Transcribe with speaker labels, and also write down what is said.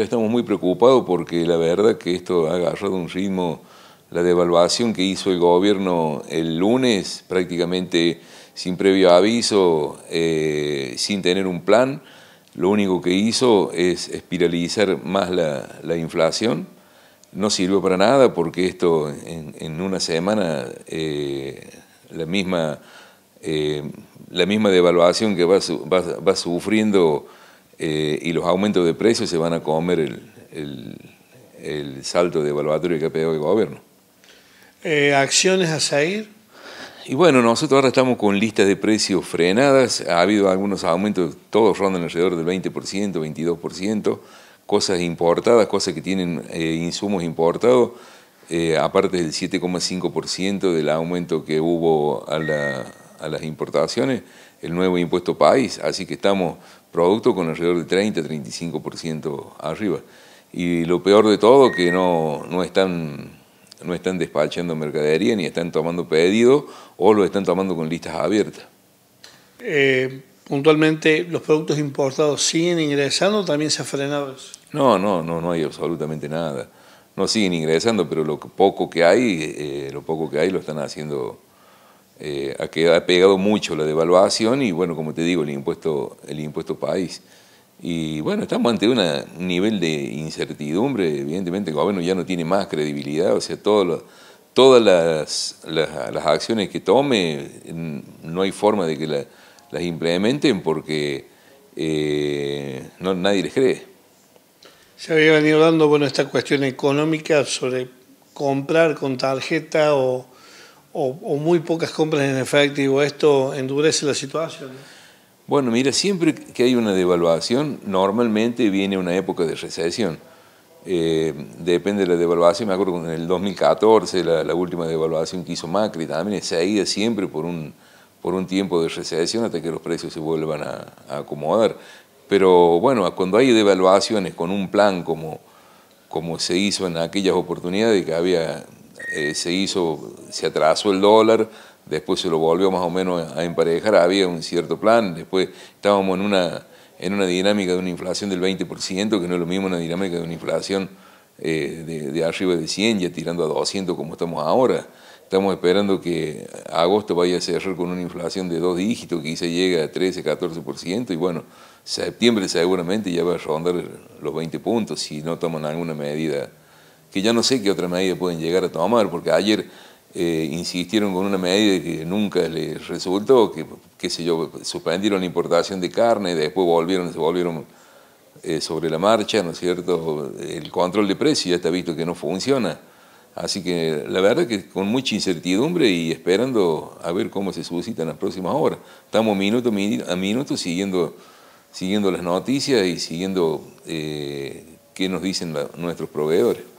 Speaker 1: Estamos muy preocupados porque la verdad que esto ha agarrado un ritmo, la devaluación que hizo el gobierno el lunes, prácticamente sin previo aviso, eh, sin tener un plan, lo único que hizo es espiralizar más la, inflación. No sirvió para nada porque esto en, una semana eh, la, misma, eh, la misma devaluación que va sufriendo eh, y los aumentos de precios se van a comer el, salto de evaluatorio que ha pedido el gobierno.
Speaker 2: Eh, ¿Acciones a seguir?
Speaker 1: Y bueno, nosotros ahora estamos con listas de precios frenadas, ha habido algunos aumentos, todos rondan alrededor del 20%, 22%, cosas importadas, cosas que tienen eh, insumos importados, aparte del 7,5% del aumento que hubo a, la, a las importaciones, el nuevo impuesto país, así que estamos producto con alrededor de 30, 35% arriba. Y lo peor de todo, que no, no, están, no están despachando mercadería, ni están tomando pedido, o lo están tomando con listas abiertas.
Speaker 2: Eh, puntualmente, ¿los productos importados siguen ingresando o también se ha frenado
Speaker 1: No, no, no, no hay absolutamente nada. No siguen ingresando, pero lo poco que hay, eh, lo poco que hay lo están haciendo eh, a que ha, pegado mucho la devaluación y bueno, como te digo, el impuesto, el impuesto país. Y bueno, estamos ante un nivel de incertidumbre, evidentemente el gobierno ya no tiene más credibilidad, o sea, todas las, las, acciones que tome no hay forma de que las implementen porque eh, nadie les cree.
Speaker 2: Se había venido dando bueno, esta cuestión económica sobre comprar con tarjeta o o, muy pocas compras en efectivo, esto endurece la situación.
Speaker 1: Bueno, mira, siempre que hay una devaluación, normalmente viene una época de recesión. Eh, depende de la devaluación, me acuerdo en el 2014, la, última devaluación que hizo Macri, también se ha ido siempre por un, por un tiempo de recesión hasta que los precios se vuelvan a, a acomodar. Pero bueno, cuando hay devaluaciones con un plan como, como se hizo en aquellas oportunidades que había eh, se hizo, se atrasó el dólar, después se lo volvió más o menos a emparejar, había un cierto plan, después estábamos en una, en una dinámica de una inflación del 20%, que no es lo mismo una dinámica de una inflación eh, de, arriba de 100, ya tirando a 200 como estamos ahora. Estamos esperando que agosto vaya a cerrar con una inflación de dos dígitos, que quizá llegue a 13, 14%, y bueno, septiembre seguramente ya va a rondar los 20 puntos si no toman alguna medida que ya no sé qué otra medida pueden llegar a tomar, porque ayer eh, insistieron con una medida que nunca les resultó, que, qué sé yo, suspendieron la importación de carne, y después volvieron, se volvieron eh, sobre la marcha, ¿no es cierto? El control de precios ya está visto que no funciona. Así que la verdad que con mucha incertidumbre y esperando a ver cómo se suscita en las próximas horas. Estamos minuto a minuto siguiendo, las noticias y siguiendo eh, qué nos dicen nuestros proveedores.